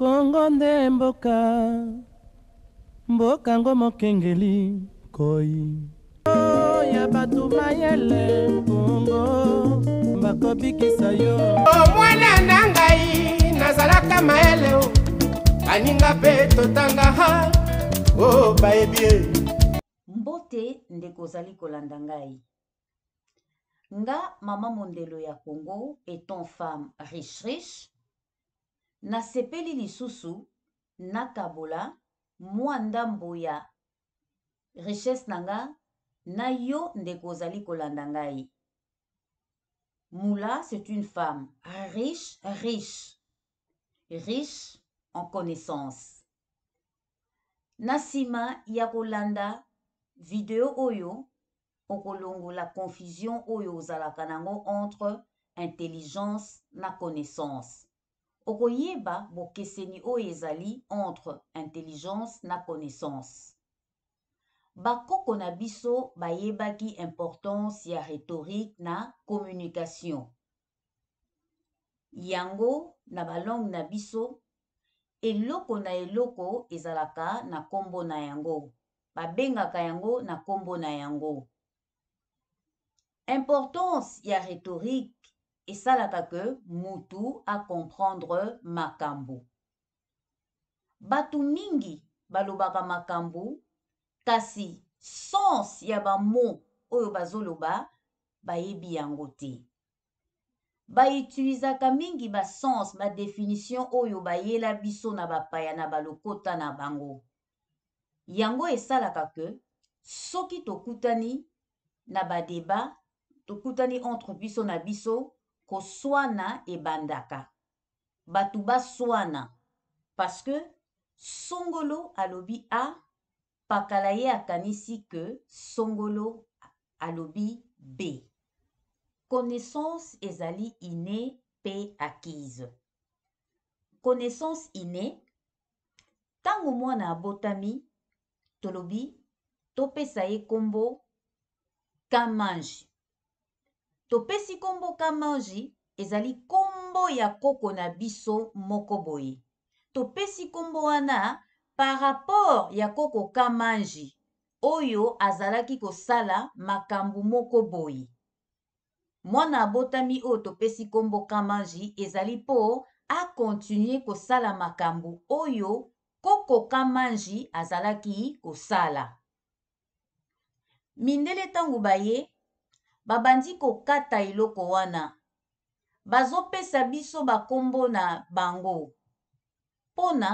kongo nde mboka mboka ngo mokengeli koi oh, ya bato mayele kongo bakobikisa yo omwana oh, na ngai nazalaka mayele baninga mpe totanga o bayebi e mbote ndeko ozali kolanda ngai nga mama mondelo ya kongo etant femme riche riche nasepeli lisusu nakabola mwa ndambo ya nayo na nga na yo ndeko c'est une femme riche riche riche en connaissance Nasima nsima ya kolanda video oyo la confusion oyo ozalaka entre intelligence na connaissance okoyeba bokeseni oyo ezali entre intelligence na connaissance bakoko na biso bayebaki importance ya rhétorique na communication yango na balangue na biso eloko na eloko ezalaka na nkombo na yango babengaka yango na nkombo na yango importance ya rhétorique esalaka ke mutu akomprendre makambo bato mingi balobaka makambo kasi sens ya bamo oyo bazoloba bayebi yango te baetuizaka mingi basens badefinition oyo bayela biso na bapaya na balokota na bango yango esalaka ke soki tokutani na badeba tokutani entre biso na biso koswana e Bandaka. Batuba Swana, parce que songolo alobi a pas a akanisi que songolo alobi b connaissance ezali iné pe acquise connaissance innée tango mwana abotami tolobi topesa kombo nkombo kamange topesi nkombo kamanji ezali nkombo ya koko na biso moko boye topesi nkombo wana par rapport ya koko kamanji oyo azalaki kosala makambo moko boye mwana abotami oyo topesi nkombo kamanji ezali mpo akontinue kosala makambo oyo koko kamanji azalaki kosala mindele ntango baye babandi kokata eloko wana bazopesa biso bankombo na bango mpona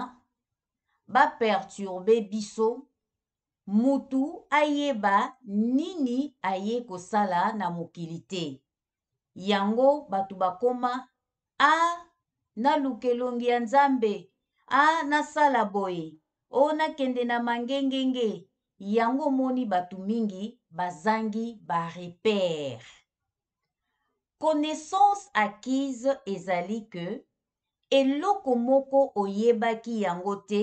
baperturbe biso motu ayeba nini aye kosala na mokili te yango bato bakoma a naluka elongi ya nzambe a nasala boye o nakende na mangengenge yango omoni bato mingi bazangi barepere connaissance acquise ezali ke eloko moko oyebaki yango te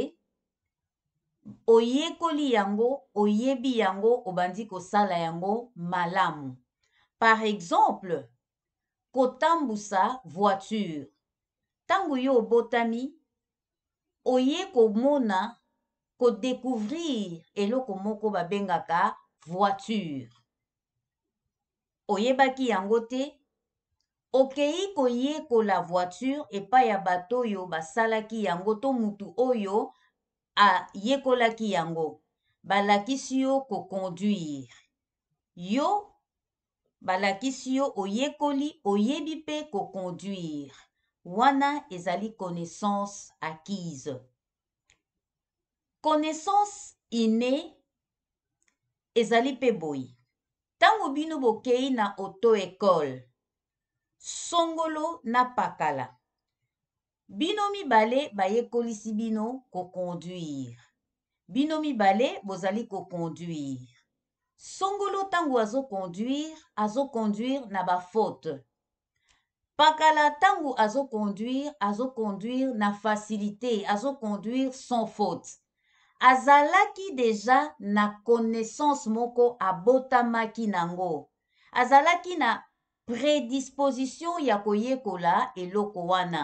oyekoli yango oyebi yango obandi kosala yango malamu par exemple kotambusa voiture ntango yo obotami oye komona kodécouvrir eloko moko babengaka voiture oyebaki yango te okei koyekola voiture epai ya bato oyo basalaki yango to motu oyo ayekolaki yango balakisi yo koconduire yo balakisi yo oyekoli oyebi mpe koconduire wana ezali connaissance acquise connaissance innée ezali mpe boye ntango bino bokei na auto ekole songolo na pakala bino mibale bayekolisi bino koconduire bino mibale bozali koconduire songolo ntango azoconduire azoconduire na bafaute pakala ntango azoconduire azoconduire na facilité azoconduire sans faute azalaki deja na connaissance moko abotamaki nango azalaki na prédisposition ya koyekola eloko wana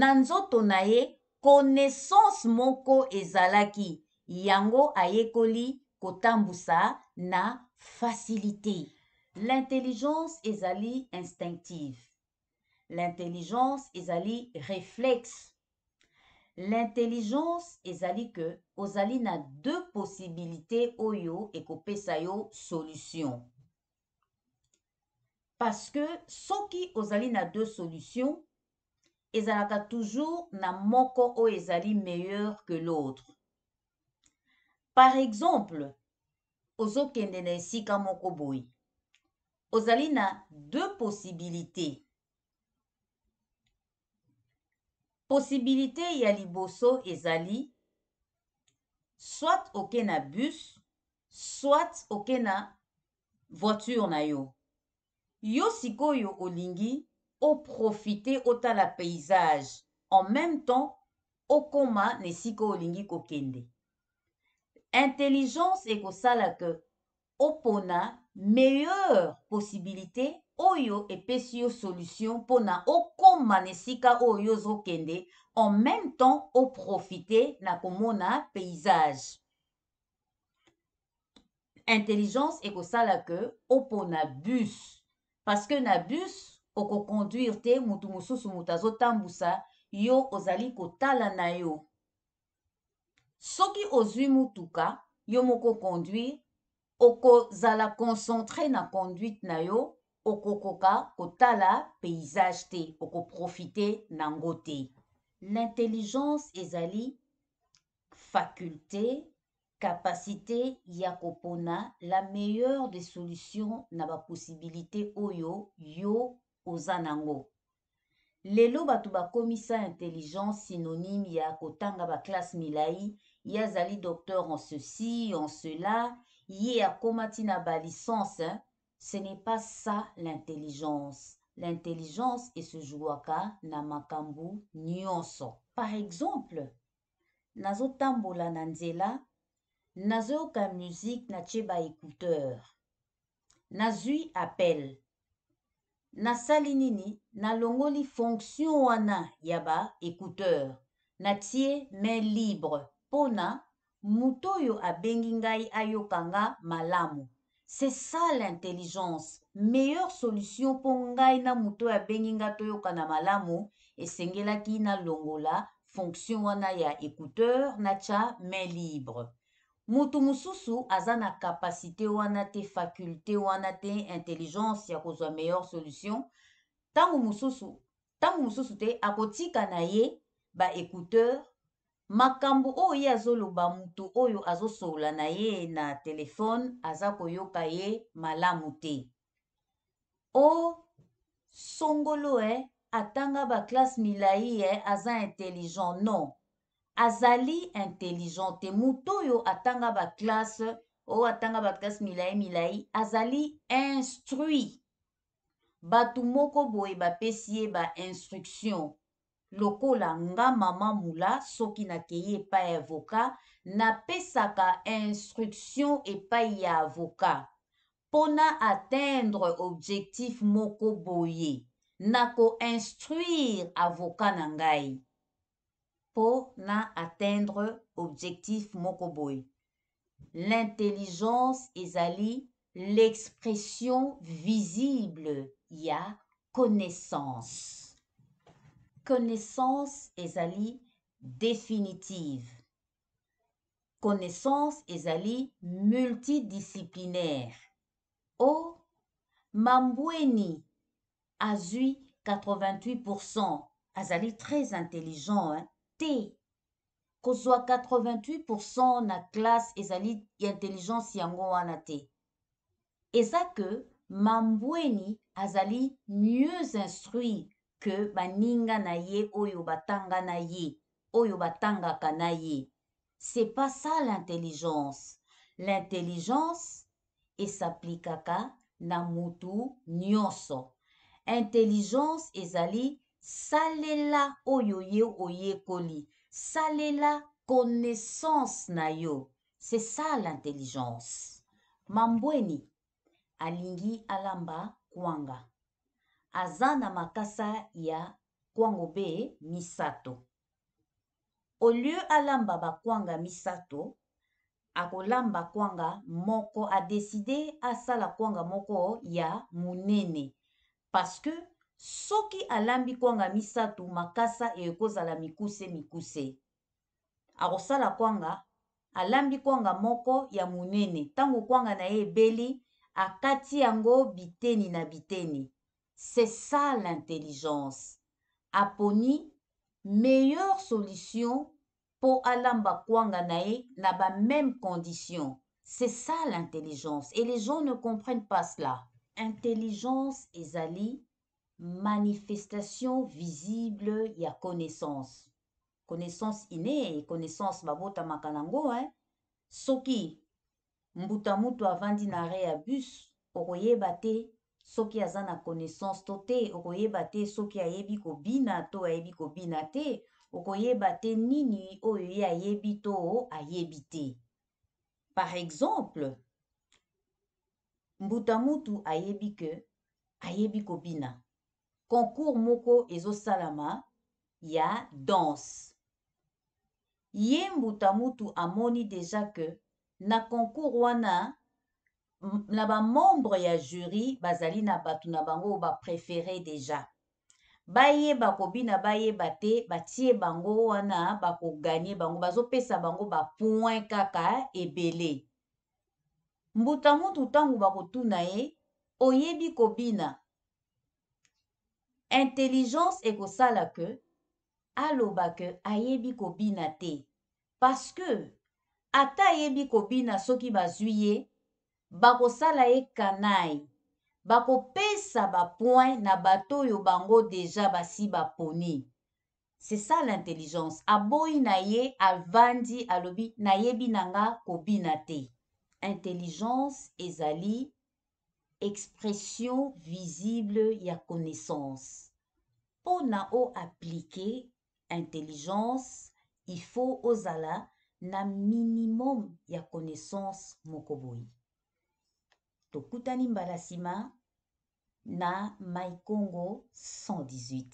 na nzoto na ye connaissance moko ezalaki yango ayekoli kotambusa na facilité l'intelligence ezali instinctive l'intelligence ezali reflexe l'intelligence ezali ke ozali na deux possibilité oyo ekopesa yo solution parce que soki ozali na deux solution ezalaka toujours na moko oyo ezali meilleur que l'autre par exemple ozokende na esika moko boye ozali na deux possibilité posibilite ya liboso ezali soit oke na bus soit oke na voiture na yo yo sikoyo olingi oprofite otala paysage en même temps okóma na esika olingi kokende intelligence ekosala ke opona meilleure posibilité oyo epesi yo solution mpona okóma na esika oyo yo ozokende en même temps oprofite na komona paysage intelligence ekosala ke opona bus parce que na bus okoconduire te motu mosusu moto azotambusa yo ozali kotala na yo soki ozwi motuka yo moko conduire okozala concentre na conduite na yo okokoka kotala paysage te okoprofite nango te l'intelligence ezali faculté kapasité ya kopona la meilleure des solution na baposibilite oyo yo oza nango lelo bato bakomisa intelligence synonyme ya kotanga baklasse milai ye azali docteur en ceci en cela ye akoma ntina balisance Ce n'est pas ça l'intelligence. L'intelligence esezwaka na makambo nyonso. Par exemple, nazotambola na nzela nazoyoka musique natie ba écouteur nazwi appel nasali nini nalongoli fonction wana ya ba écouteur natie main libre mpo na moto oyo abengi ngai ayoka nga malamu c'est ça l'intelligence meilleure solution mpo ngai na moto oyo abengi nga toyokana malamu esengelaki nalongola fonction wana ya écouteur natya main libre motu mosusu aza na kapasité wana te faculté wana te intelligence ya kozwa meilleure solution ntango mosusu ntango mosusu te akotika na ye baécouteur makambo oyo ye azoloba motu oyo azosolola na ye na telefone aza koyoka ye malamu te osongolo e eh, atanga baklasse milai e eh, aza intelligent non azali intelligent te motu oyo atanga baklasse oyo atanga baklasse milai milai azali instruit bato moko boye bapesi ye ba instruction lokola nga mama mula soki nakei epai ya avoka napesaka instruction epai ya avoka mpona atteindre objectif moko boye nakoinstruire avoka na ngai mpo na atteindre objectif moko boye l'intelligence ezali l'expression visible ya connaissance connaissance ezali définitive connaissance ezali multidisciplinaire o oh, mambweni pour 88 azali très intelligent hein? T. pour 88 na classe ezali intelligence yango wana Et ça que mambweni azali mieux instruit ke baninga na ye oyo batanga na ye oyo batangaka na ye c'est pas ça l'intelligence l'intelligence esaplikaka na motu nyonso intelligence ezali salela oyo ye oyekoli salela connaissance na yo c'est ça l'intelligence mambweni alingi alamba kwanga aza na makasa ya kwangombe misato au lieu alamba bakwanga misato akolamba kwanga moko adeside asala kwanga moko ya monene parce que soki alambi kwanga misato makasa ekozala mikuse mikuse akosala kwanga alambi kwanga moko ya monene ntango kwanga na ye ebeli akati yango biteni na biteni C'est ça l'intelligence. Aponi, meilleure solution pour Alamba Kwanganae, na la même condition. C'est ça l'intelligence. Et les gens ne comprennent pas cela. Intelligence, Ezali, manifestation visible, y a connaissance. Connaissance innée et connaissance babota makanango, hein. Soki, mbuta avant avandi na bus, oroye soki aza na connaissance to te okoyeba te soki ayebi kobina to ayebi kobina te okoyeba te nini oyo ye ayebi to ayebi te par exemple mbuta mutu ayebi ke ayebi kobina concours moko ezosalama ya danse ye mbuta mutu amoni deja ke na concours wana na bamembre ya jury bazali na bato na bango bapréféré déjà bayeba kobina bayeba te batie bango wana bakoganye bango bazopesa bango bapoint kaka ebele mbuta mutu ntango bakotuna ye oyebi kobina intelligence ekosala ke aloba ke ayebi kobina te parce que ata ayebi kobina soki bazwi ye bakosala ye canaille bakopesa bapoint na bato oyo bango deja basi baponi c'est ça l'intelligence aboyi na ye avandi alobi nayebi na nga kobina te intelligence ezali expression visible ya connaissance mpo na oaplike intelligence ifo ozala na minimum ya connaissance moko boye tokutani mbala nsima na mai congo 118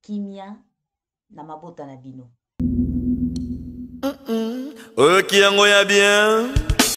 kimia na mabota na bino mm -mm. oyoki yango ya bien